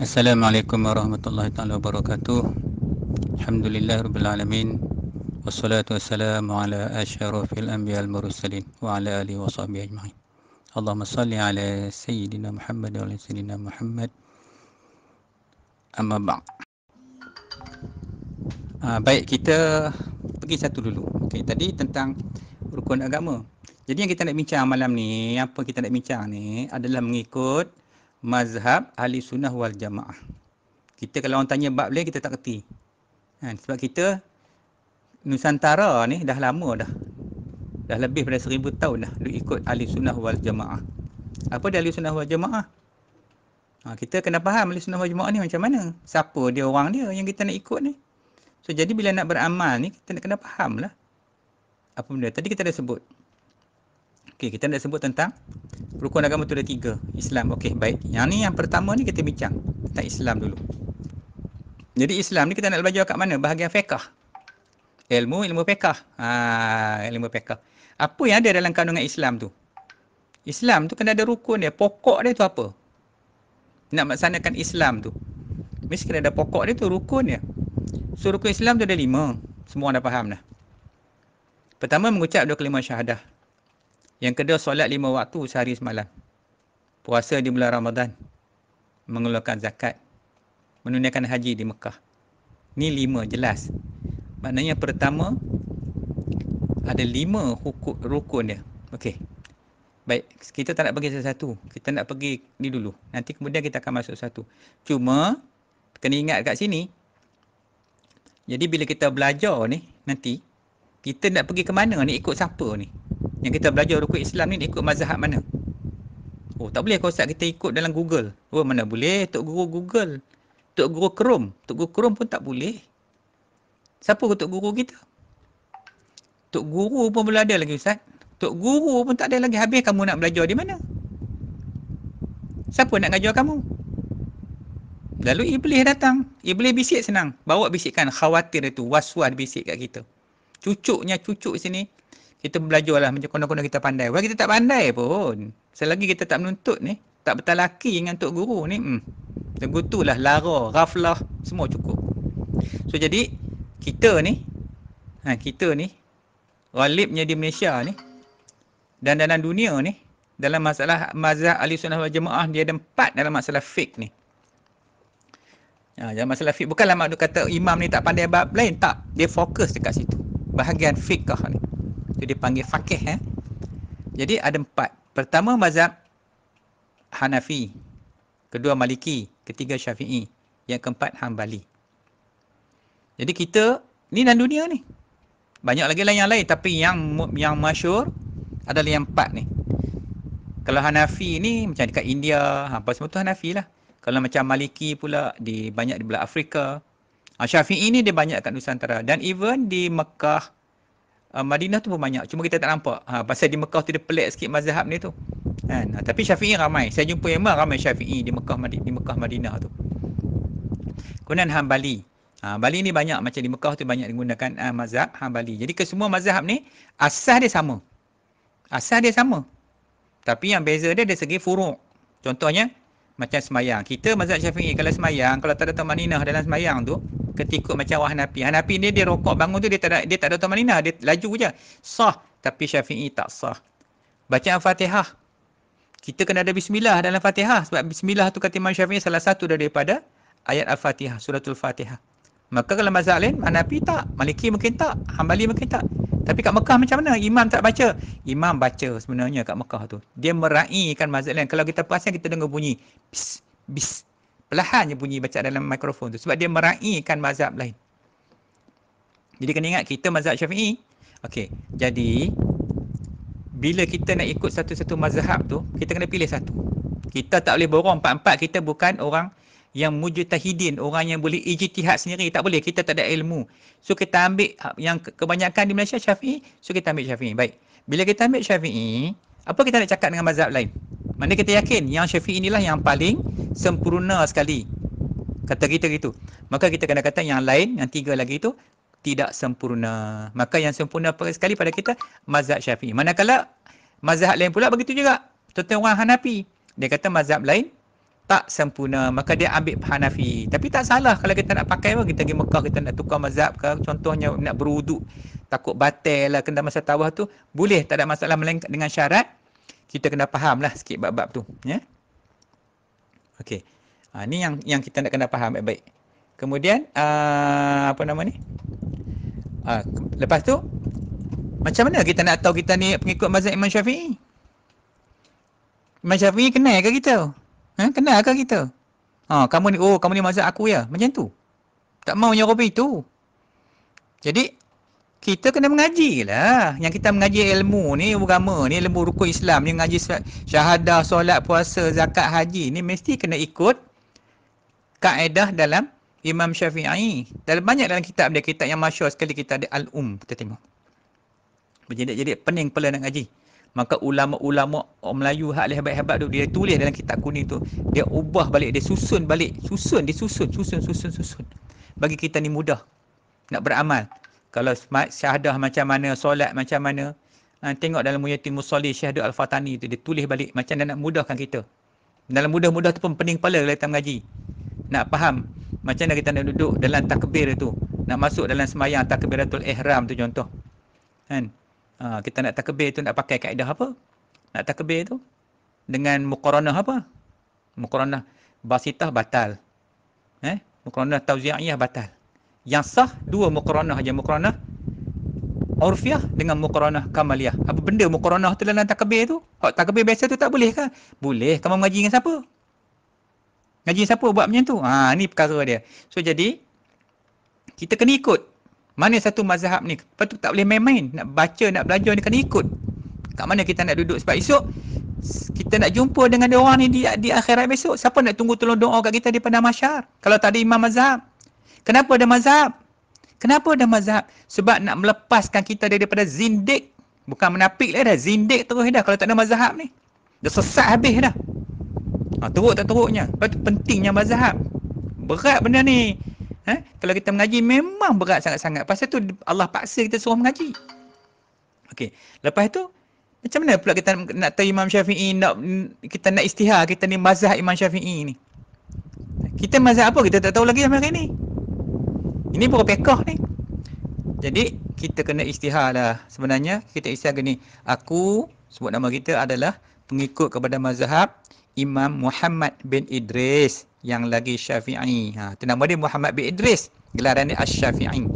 Assalamualaikum warahmatullahi taala wabarakatuh. Alhamdulillahirabbil alamin. Wassalatu wassalamu ala asyrafil anbiya wal mursalin wa ala alihi washabbi ajmain. Allahumma salli ala sayyidina Muhammad wa ala sayyidina Muhammad. Amma ba'd. Ha, baik kita pergi satu dulu. Okey, tadi tentang rukun agama. Jadi yang kita nak bincang malam ni, apa kita nak bincang ni adalah mengikut mazhab ahli sunnah wal jamaah. Kita kalau orang tanya bab lain, kita tak kerti. Ha, sebab kita, Nusantara ni dah lama dah. Dah lebih daripada seribu tahun dah duk ikut ahli sunnah wal jamaah. Apa dia ahli sunnah wal jamaah? Ha, kita kena faham ahli sunnah wal jamaah ni macam mana. Siapa dia orang dia yang kita nak ikut ni. So, jadi bila nak beramal ni, kita nak kena faham lah. Apa benda? Tadi kita dah sebut. Okay kita dah sebut tentang rukun agama tu ada tiga Islam okey baik yang ni yang pertama ni kita bincang tentang Islam dulu jadi Islam ni kita nak belajar kat mana bahagian fiqh ilmu ilmu fiqh ha ilmu fiqh apa yang ada dalam kandungan Islam tu Islam tu kena ada rukun dia pokok dia tu apa nak melaksanakan Islam tu mesti kena ada pokok dia tu rukun dia so rukun Islam tu ada lima semua dah faham dah Pertama mengucap dua kalimah syahadah. Yang kedua solat lima waktu sehari semalam. Puasa di bulan Ramadan. Mengeluarkan zakat. Menunaikan haji di Mekah. Ni lima jelas. Maknanya pertama ada lima hukuk rukun dia. Okey. Baik, kita tak nak pergi satu-satu. Kita nak pergi ni dulu. Nanti kemudian kita akan masuk satu. Cuma kena ingat kat sini. Jadi bila kita belajar ni nanti kita nak pergi ke mana ni ikut siapa ni? yang kita belajar rukun Islam ni ikut mazhab mana? Oh, tak boleh kau ustaz kita ikut dalam Google. Oh, mana boleh tok guru Google. Tok guru Chrome, tok guru Chrome pun tak boleh. Siapa tok guru kita? Tok guru pun belum ada lagi ustaz. Tok guru pun tak ada lagi habis kamu nak belajar di mana? Siapa nak ngajar kamu? Lalu iblis datang. Iblis bisik senang. Bawa bisikan khawatir itu, was-was bisik kat kita. Cucuknya cucuk sini, kita belajarlah macam kono-kono kita pandai. Walaupun kita tak pandai pun, selagi kita tak menuntut ni, tak bertalaki dengan tok guru ni, hmm. Tegutulah lara, raflah, semua cukup. So jadi kita ni ha, kita ni walibnya di Malaysia ni dan dalam dunia ni dalam masalah mazhab ahli sunnah wal jemaah dia ada empat dalam masalah fik ni. Ha, dalam masalah fik bukanlah maknanya kata imam ni tak pandai bab lain tak dia fokus dekat situ bahagian fikah ni itu dipanggil fakih eh. Jadi ada empat. Pertama mazhab Hanafi. Kedua Maliki. Ketiga Syafi'i. Yang keempat Hanbali. Jadi kita ni dalam dunia ni. Banyak lagi lah yang lain tapi yang yang masyur adalah yang empat ni. Kalau Hanafi ni macam dekat India, ha, apa semua tu Hanafi lah. Kalau macam Maliki pula di banyak di belah Afrika. Ha, Syafi'i ni dia banyak kat Nusantara dan even di Mekah, Ah, Madinah tu pun banyak cuma kita tak nampak ha, pasal di Mekah tu dia pelik sikit mazhab ni tu kan ha, tapi Syafi'i ramai saya jumpa yang ramai Syafi'i di Mekah di Mekah Madinah tu Kunan Hambali ha, Bali ni banyak macam di Mekah tu banyak menggunakan ha, mazhab Hambali jadi ke semua mazhab ni asas dia sama asas dia sama tapi yang beza dia dari segi furuk contohnya macam semayang. Kita mazhab syafi'i kalau semayang, kalau tak ada tamaninah dalam semayang tu, ketika macam orang Hanafi. Hanafi ni dia rokok bangun tu, dia tak ada, dia tak ada tamaninah. Dia laju je. Sah. Tapi syafi'i tak sah. baca al fatihah. Kita kena ada bismillah dalam fatihah. Sebab bismillah tu kata Imam Syafi'i salah satu daripada ayat al-fatihah, suratul fatihah. Maka kalau mazhab lain, Hanafi tak. Maliki mungkin tak. Hambali mungkin tak. Tapi kat Mekah macam mana? Imam tak baca. Imam baca sebenarnya kat Mekah tu. Dia meraihkan mazhab lain. Kalau kita perasan kita dengar bunyi bis bis. Perlahan je bunyi baca dalam mikrofon tu sebab dia meraihkan mazhab lain. Jadi kena ingat kita mazhab Syafi'i. Okey. Jadi bila kita nak ikut satu-satu mazhab tu, kita kena pilih satu. Kita tak boleh borong empat-empat. Kita bukan orang yang mujtahidin orang yang boleh ijtihad sendiri tak boleh kita tak ada ilmu so kita ambil ah, yang kebanyakan di Malaysia Syafi'i so kita ambil Syafi'i baik bila kita ambil Syafi'i apa kita nak cakap dengan mazhab lain mana kita yakin yang Syafi'i inilah yang paling sempurna sekali kata kita gitu maka kita kena kata yang lain yang tiga lagi itu tidak sempurna maka yang sempurna sekali pada kita mazhab Syafi'i manakala mazhab lain pula begitu juga tetapi orang Hanafi dia kata mazhab lain tak sempurna maka dia ambil Hanafi tapi tak salah kalau kita nak pakai pun kita pergi Mekah kita nak tukar mazhab ke contohnya nak beruduk takut batal lah kena masa tawaf tu boleh tak ada masalah melengkap dengan syarat kita kena faham lah sikit bab-bab tu ya okey ha, ni yang yang kita nak kena faham baik-baik kemudian uh, apa nama ni ha, lepas tu macam mana kita nak tahu kita ni pengikut mazhab Imam Syafi'i Imam Syafi'i kenal ke kita tu Eh, kenal ke kita? Ha, kamu ni, oh, kamu ni mazhab aku ya? Macam tu. Tak mau nyorobi itu. Jadi, kita kena mengaji lah. Yang kita mengaji ilmu ni, agama ni, ilmu rukun Islam ni, mengaji syahadah, solat, puasa, zakat, haji ni, mesti kena ikut kaedah dalam Imam Syafi'i. Dalam banyak dalam kitab dia, kitab yang masyur sekali kita ada Al-Um, kita tengok. jadi jadik pening pula nak ngaji maka ulama-ulama orang Melayu hak hebat-hebat tu dia tulis dalam kitab kuning tu dia ubah balik dia susun balik susun dia susun susun susun susun bagi kita ni mudah nak beramal kalau syahadah macam mana solat macam mana ha, tengok dalam Muhyiddin Musalli Syahdu Al-Fatani tu dia tulis balik macam dia nak mudahkan kita dalam mudah-mudah tu pun pening kepala kalau kita mengaji nak faham macam mana kita nak duduk dalam takbir tu nak masuk dalam sembahyang takbiratul ihram tu contoh kan ha. Ha, kita nak takbir tu nak pakai kaedah apa? Nak takbir tu? Dengan mukoronah apa? Mukoronah basitah batal. Eh? Mukoronah tauziyah batal. Yang sah, dua mukoronah aja Mukoronah urfiah dengan mukoronah kamaliah. Apa benda mukoronah tu dalam takbir tu? Hak takbir biasa tu tak boleh ke? Boleh. Kamu mengaji dengan siapa? Ngaji siapa buat macam tu? Ha, ni perkara dia. So, jadi, kita kena ikut mana satu mazhab ni? Lepas tu tak boleh main-main. Nak baca, nak belajar, ni kena ikut. Kat mana kita nak duduk sebab esok, kita nak jumpa dengan dia orang ni di, di akhirat besok. Siapa nak tunggu tolong doa kat kita daripada masyar? Kalau tak ada imam mazhab. Kenapa ada mazhab? Kenapa ada mazhab? Sebab nak melepaskan kita daripada zindik. Bukan menapik lah dah. Zindik terus dah kalau tak ada mazhab ni. Dah sesat habis dah. Ha, teruk tak teruknya. Lepas tu pentingnya mazhab. Berat benda ni. Ha? Kalau kita mengaji memang berat sangat-sangat. Pasal tu Allah paksa kita suruh mengaji. Okey. Lepas tu macam mana pula kita nak, nak tahu Imam Syafi'i nak kita nak istihar kita ni mazhab Imam Syafi'i ni. Kita mazhab apa kita tak tahu lagi sampai hari ni. Ini pura pekah ni. Jadi kita kena istihar lah. Sebenarnya kita istihar gini. Aku sebut nama kita adalah pengikut kepada mazhab Imam Muhammad bin Idris yang lagi syafi'i. Ha, tu nama dia Muhammad bin Idris. Gelaran dia Ash-Syafi'i.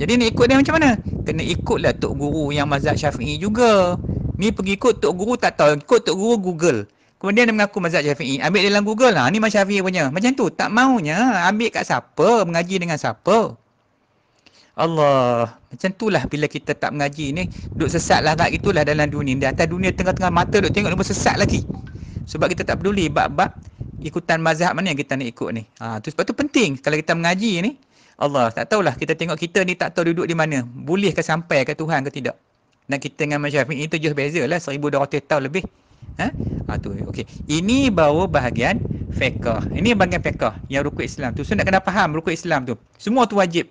Jadi nak ikut dia macam mana? Kena ikutlah Tok Guru yang mazhab syafi'i juga. Ni pergi ikut Tok Guru tak tahu. Ikut Tok Guru Google. Kemudian dia mengaku mazhab syafi'i. Ambil dalam Google lah. Ha, ni mazhab syafi'i punya. Macam tu. Tak maunya. Ambil kat siapa? Mengaji dengan siapa? Allah. Macam tu lah bila kita tak mengaji ni. Duduk sesat lah tak itulah dalam dunia. Di atas dunia tengah-tengah mata duduk tengok. Duduk sesat lagi. Sebab kita tak peduli bab-bab ikutan mazhab mana yang kita nak ikut ni. Ha, tu sebab tu penting kalau kita mengaji ni. Allah tak tahulah kita tengok kita ni tak tahu duduk di mana. Boleh ke sampai ke Tuhan ke tidak. Dan kita dengan mazhab ni tu jauh bezalah 1200 tahun lebih. Ha? ha tu okay. Ini bawa bahagian fiqh. Ini bahagian fiqh yang rukun Islam tu. So nak kena faham rukun Islam tu. Semua tu wajib.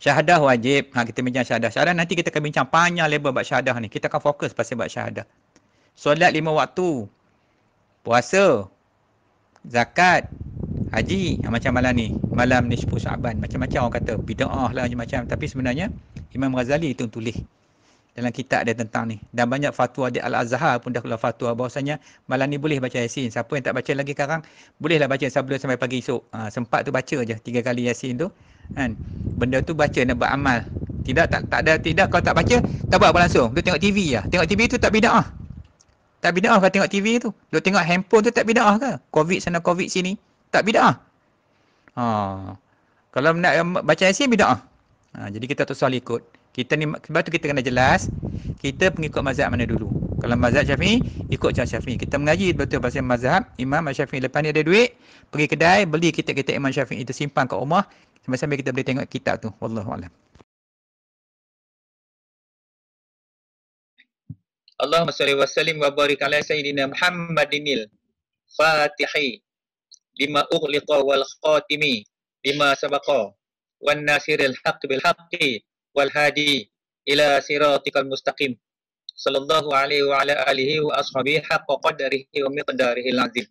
Syahadah wajib. Ha, kita bincang syahadah. Syahadah nanti kita akan bincang panjang lebar buat syahadah ni. Kita akan fokus pasal buat syahadah. Solat lima waktu. Puasa zakat, haji ha, macam malam ni, malam ni 10 Syaban. Macam-macam orang kata bidaah lah macam-macam tapi sebenarnya Imam Ghazali itu tulis dalam kitab dia tentang ni. Dan banyak fatwa di Al-Azhar pun dah keluar fatwa bahawasanya malam ni boleh baca Yasin. Siapa yang tak baca lagi sekarang, bolehlah baca sebelum sampai pagi esok. Ha, sempat tu baca je tiga kali Yasin tu. Kan? Benda tu baca nak buat amal. Tidak tak tak ada tidak kau tak baca, tak buat apa langsung. Tu tengok TV ya. Tengok TV tu tak bidaah. Tak bida'ah kalau tengok TV tu? Duk tengok handphone tu tak bida'ah ke? Covid sana covid sini. Tak bida'ah. Ha. Kalau nak baca Yasin bida'ah. Ha. Jadi kita tak soal ikut. Kita ni sebab tu kita kena jelas kita pengikut mazhab mana dulu. Kalau mazhab Syafi'i, ikut cara Syafi'i. Kita mengaji betul pasal mazhab Imam Syafi'i. Lepas ni ada duit, pergi kedai, beli kitab-kitab Imam Syafi'i itu simpan kat rumah. Sambil-sambil kita boleh tengok kitab tu. Wallahualam. Allahumma salli wa sallim wa barik ala sayyidina Muhammadinil Fatihi lima ughliqa wal khatimi lima sabaqa wan nasiril haqq bil haqqi wal hadi ila siratikal mustaqim sallallahu alaihi wa ala alihi wa ashabihi haqqa qadarihi wa miqdarihi al-azim